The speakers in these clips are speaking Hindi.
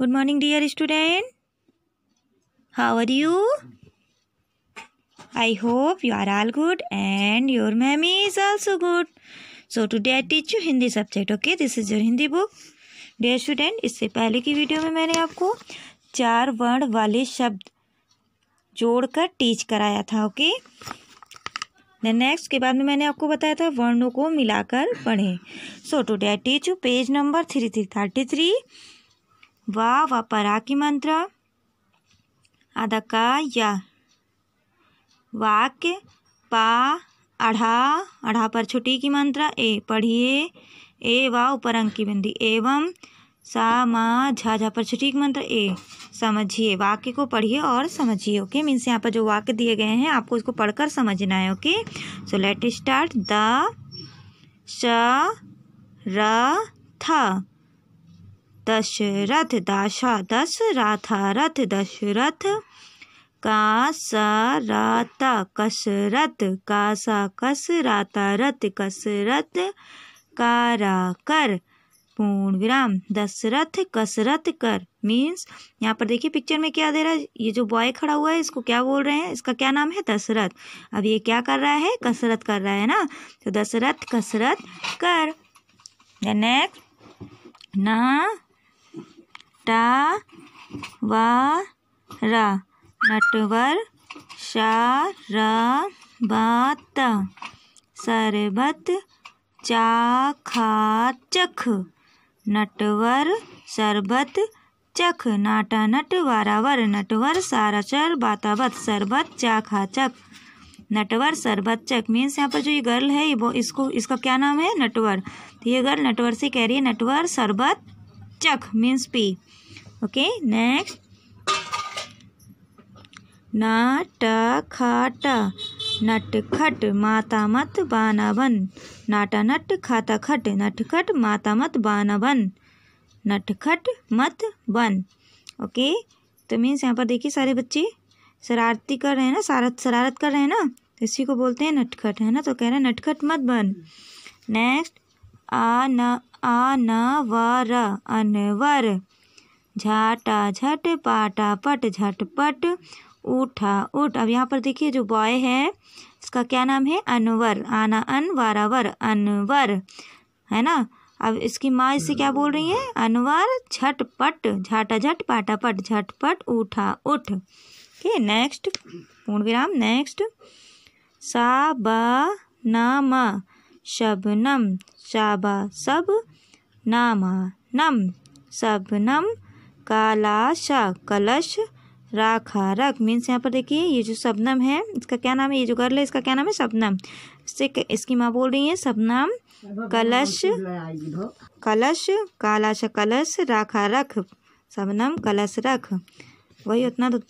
Good morning dear student how are you I hope you are all good and your ma'am is also good so today I teach you Hindi subject okay this is your Hindi book dear student इससे पहले की वीडियो में मैंने आपको चार वर्ण वाले शब्द जोड़कर टीच कराया था ओके देन नेक्स्ट के बाद में मैंने आपको बताया था वर्णों को मिलाकर पढ़ें so today I teach you page number three three thirty three वा का या वाक्य पा अढ़ा अढ़ा पर छुट्टी की मंत्र ए पढ़िए ए वा ऊपर अंक की बिंदी एवं सा मा झा झा पर छुट्टी की मंत्र ए समझिए वाक्य को पढ़िए और समझिए ओके मीन्स यहाँ पर जो वाक्य दिए गए हैं आपको उसको पढ़कर समझना है okay so let start the श र था दशरथ दाशा दशराथा रथ दशरथ का सा कासराता कसरत सा कसराता रथ कसरत कर पूर्ण विराम दशरथ कसरत कर मीन्स यहाँ पर देखिए पिक्चर में क्या दे रहा है ये जो बॉय खड़ा हुआ है इसको क्या बोल रहे हैं इसका क्या नाम है दशरथ अब ये क्या कर रहा है कसरत कर रहा है ना तो दशरथ कसरत कर नेक्स्ट ना नटवर नटवर शराबात शरबत चख नटवर शरबत चख नाटा नट वारावर नटवर सारा साराचर बाताबत शरबत चख नटवर सरबत चक मीन्स यहाँ पर जो ये गर्ल है वो इसको इसका क्या नाम है नटवर तो ये गर्ल नटवर से कह रही है नटवर शरबत पी ओके नेक्स्ट नट next नट खट माता मत बन नाटा नट खाता खट नट खट माता मत नट खट मत बन ओके तो मीन्स यहाँ पर देखिए सारे बच्चे शरारती कर रहे हैं ना शरारत शरारत कर रहे हैं ना तो इसी को बोलते हैं नटखट है ना तो कह रहे हैं नटखट मत बन नेक्स्ट आना आनावर अनवर झाटा झट पाटा पट झटपट उठा उठ अब यहाँ पर देखिए जो बॉय है इसका क्या नाम है अनवर आना अन वारावर अनवर है ना अब इसकी माँ इससे क्या बोल रही है अनवर झटपट झाटा झट पाटा पट झटपट उठा उठ ठीक नेक्स्ट पूर्ण विराम नेक्स्ट सा ब न म शबनम शाबा सब नामा नम सबनम कालाशा कलश राखा रख मीन्स यहाँ पर देखिए ये जो सबनम है इसका क्या नाम है ये जो गर्ल है इसका क्या नाम है सबनम इससे इसकी माँ बोल रही है शबनम कलश कलश कालाश कलश राखा रख सबनम कलश रख वही उतना तो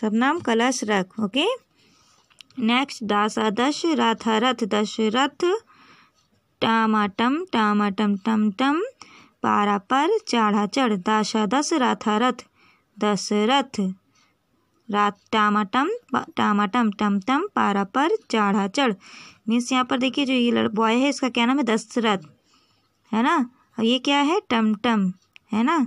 शबनम कलश रख ओके नेक्स्ट दासा दशरथ रथ दशरथ टमाटम टामाटम टम टम पारा पर चढ़ा चढ़ दाशा दस रथ दशरथ रात टामाटम टमाटम टम टम पारा पर चढ़ा चढ़ मीन्स यहाँ पर देखिए जो ये बॉय है इसका क्या नाम है दशरथ है ना और ये क्या है टम टम है ना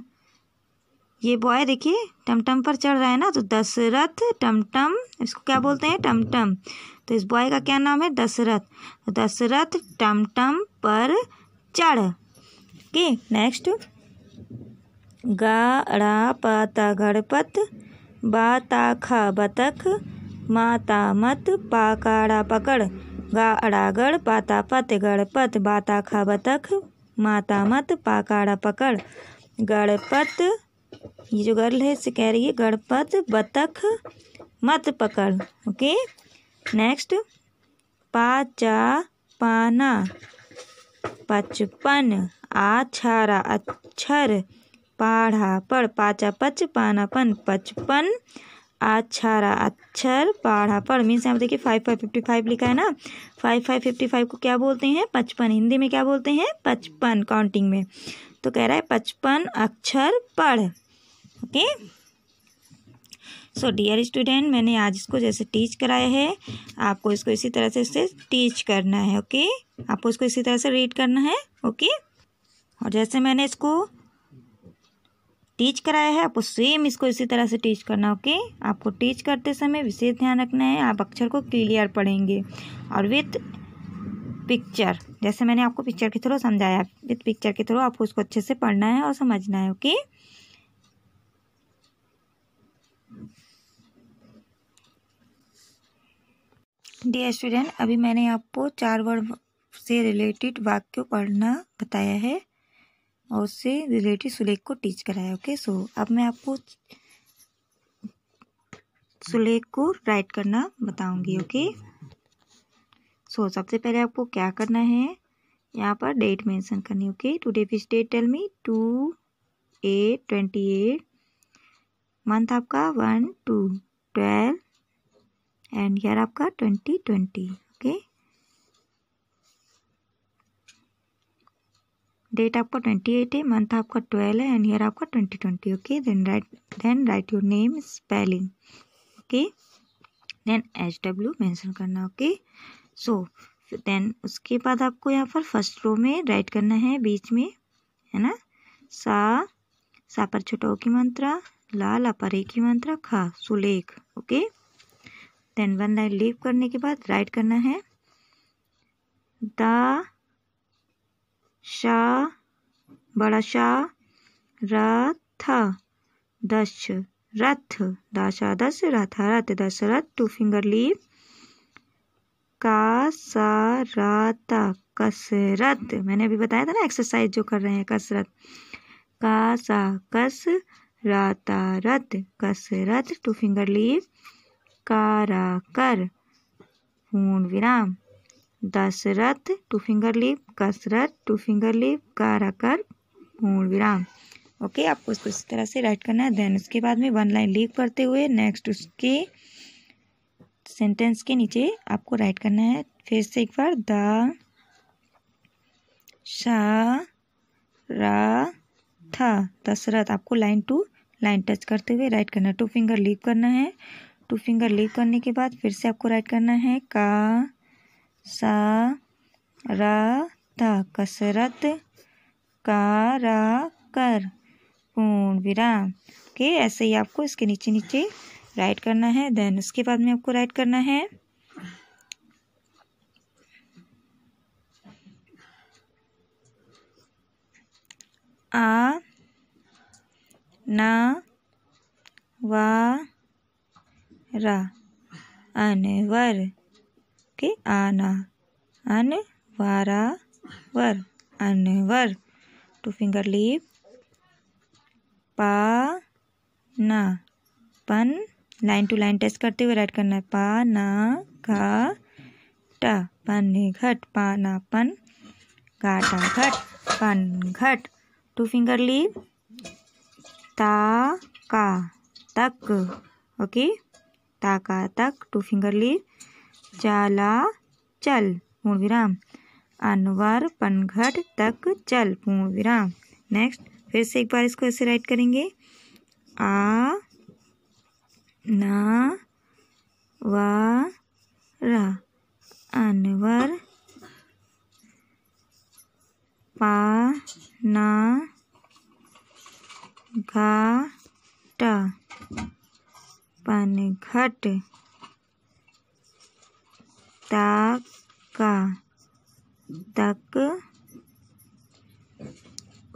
ये बॉय देखिए टमटम पर चढ़ रहा है ना तो दशरथ टमटम इसको क्या बोलते हैं टमटम तो इस बॉय का क्या नाम है दशरथ तो दशरथ टमटम पर चढ़ के नेक्स्ट गाड़ा पाता गणपत बाता खा बतख माता मत पाकाड़ा पकड़ गाड़ा गढ़ पाता पत गणपत बाता खा बतख माता मत पाकाड़ा पकड़ गणपत ये जो गर्ल है इससे कह रही है गणपत बतख मत पकड़ ओके नेक्स्ट पाचा पाना पचपन आछारा अक्षर पाढ़ा पढ़ पाचा पच पानापन पचपन अक्षरा अक्षर पाढ़ा पढ़ मीन्स यहाँ देखिए फाइव फाइव फिफ्टी फाइव लिखा है ना फाइव फाइव फिफ्टी फाइव को क्या बोलते हैं पचपन हिंदी में क्या बोलते हैं पचपन काउंटिंग में तो कह रहा है पचपन अक्षर पढ़ ओके सो डियर स्टूडेंट मैंने आज इसको जैसे टीच कराया है आपको इसको इसी तरह से इसे टीच करना है ओके okay? आपको इसको इसी तरह से रीड करना है ओके okay? और जैसे मैंने इसको टीच कराया है आपको सेम इसको इसी तरह से टीच करना ओके okay? आपको टीच करते समय विशेष ध्यान रखना है आप अक्षर को क्लियर पढ़ेंगे और विथ पिक्चर जैसे मैंने आपको पिक्चर के थ्रू समझाया विथ पिक्चर के थ्रू आपको उसको अच्छे से पढ़ना है और समझना है ओके okay? डियर स्टूडेंट अभी मैंने आपको चार वर्ड से रिलेटेड वाक्य पढ़ना बताया है और उससे रिलेटेड सुलेख को टीच कराया ओके सो अब मैं आपको सुलेख को राइट करना बताऊंगी ओके सो सबसे पहले आपको क्या करना है यहाँ पर डेट मेंशन करनी okay today first date tell me two eight twenty eight month आपका वन टू ट्वेल्व एंड यार आपका ट्वेंटी ट्वेंटी ओके डेट आपका ट्वेंटी एट है मंथ आपका ट्वेल्व है एंड ईयर आपका twenty twenty okay then write then write your name spelling okay then H W mention करना ओके सो देन उसके बाद आपको यहाँ पर फर्स्ट रो में राइट करना है बीच में है ना सा सा पर छोटो की मंत्रा लाल अपर एक ही मंत्रा खा सुलेख okay then one line leave करने के बाद राइट करना है द शा बड़ा शा रथ दश रथ दाशा दस रथ रथ रथ टू फिंगर लीव का सा कासराता कसरत मैंने अभी बताया था ना एक्सरसाइज जो कर रहे हैं कसरत का सा कस राता रत कसरत टू फिंगर लीव कर पूर्ण विराम दशरथ टू फिंगर लिप कसरत टू फिंगर लिप कर पूर्ण विराम ओके आपको इसको इस तरह से राइट करना है देन उसके बाद में वन लाइन लीप करते हुए नेक्स्ट उसके सेंटेंस के नीचे आपको राइट करना है फिर से एक बार द दशरथ आपको लाइन टू लाइन टच करते हुए राइट करना है टू फिंगर लीप करना है टू फिंगर लीव करने के बाद फिर से आपको राइट करना है का सा रा ता कसरत का रा कर पूर्ण विराम ओके ऐसे ही आपको इसके नीचे नीचे राइट करना है देन उसके बाद में आपको राइट करना है आ ना वा रा अनवर के आना वारा वर अनवर टू फिंगर लीप पा ना पन लाइन टू लाइन टेस्ट करते हुए राइट करना है पा ना घा टा पन घट पाना पन घाटा घट पन घट टू फिंगर लीप ता का तक ओके ताका तक टू फिंगरली चाला चल पूर्ण विराम अनवर पनघट तक चल पूर्ण विराम नेक्स्ट फिर से एक बार इसको ऐसे राइट करेंगे आ ना वा रा अनवर बट ताका तक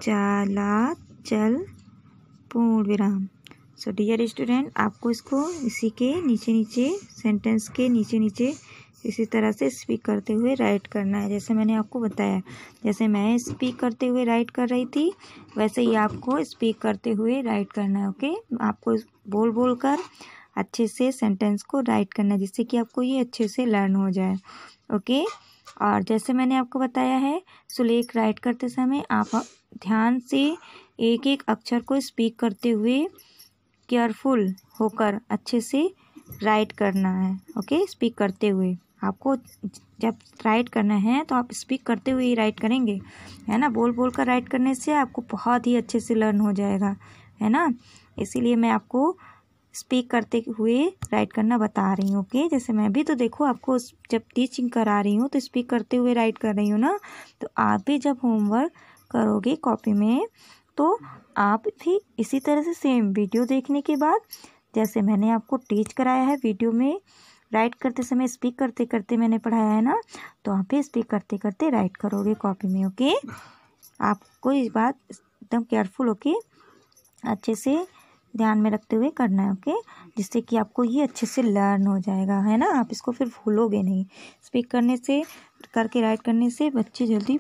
चल पूर्ण विराम सो डियर स्टूडेंट आपको इसको इसी के नीचे नीचे सेंटेंस के नीचे नीचे इसी तरह से स्पीक करते हुए राइट करना है जैसे मैंने आपको बताया जैसे मैं स्पीक करते हुए राइट कर रही थी वैसे ही आपको स्पीक करते हुए राइट करना है ओके आपको बोल बोल कर अच्छे से सेंटेंस को राइट करना है जिससे कि आपको ये अच्छे से लर्न हो जाए ओके और जैसे मैंने आपको बताया है सुलेख राइट करते समय आप ध्यान से एक एक अक्षर को स्पीक करते हुए केयरफुल होकर अच्छे से राइट करना है ओके स्पीक करते हुए आपको जब राइट करना है तो आप स्पीक करते हुए ही राइट करेंगे है ना बोल बोल कर राइट करने से आपको बहुत ही अच्छे से लर्न हो जाएगा है ना इसीलिए मैं आपको स्पीक करते हुए राइट करना बता रही हूँ ओके जैसे मैं भी तो देखो आपको जब टीचिंग करा रही हूँ तो स्पीक करते हुए राइट कर रही हूँ ना तो आप भी जब होमवर्क करोगे कॉपी में तो आप भी इसी तरह से सेम वीडियो देखने के बाद जैसे मैंने आपको टीच कराया है वीडियो में राइट करते समय स्पीक करते करते मैंने पढ़ाया है ना तो आप भी स्पीक करते करते राइट करोगे कॉपी में ओके आपको इस बात एकदम केयरफुल होके अच्छे से ध्यान में रखते हुए करना है ओके जिससे कि आपको ये अच्छे से लर्न हो जाएगा है ना आप इसको फिर भूलोगे नहीं स्पीक करने से करके राइट करने से बच्चे जल्दी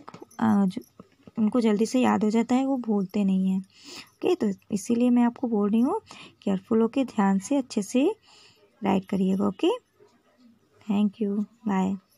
उनको जल्दी से याद हो जाता है वो भूलते नहीं हैं ओके तो इसीलिए मैं आपको बोल रही हूँ केयरफुल होके ध्यान से अच्छे से राइट करिएगा ओके थैंक यू बाय